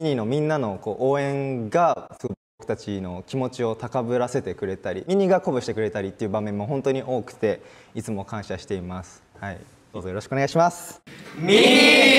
ミニのみんなのこう応援が僕たちの気持ちを高ぶらせてくれたりミニが鼓舞してくれたりっていう場面も本当に多くていつも感謝しています。はい、どうぞよろしくお願いします。ミニ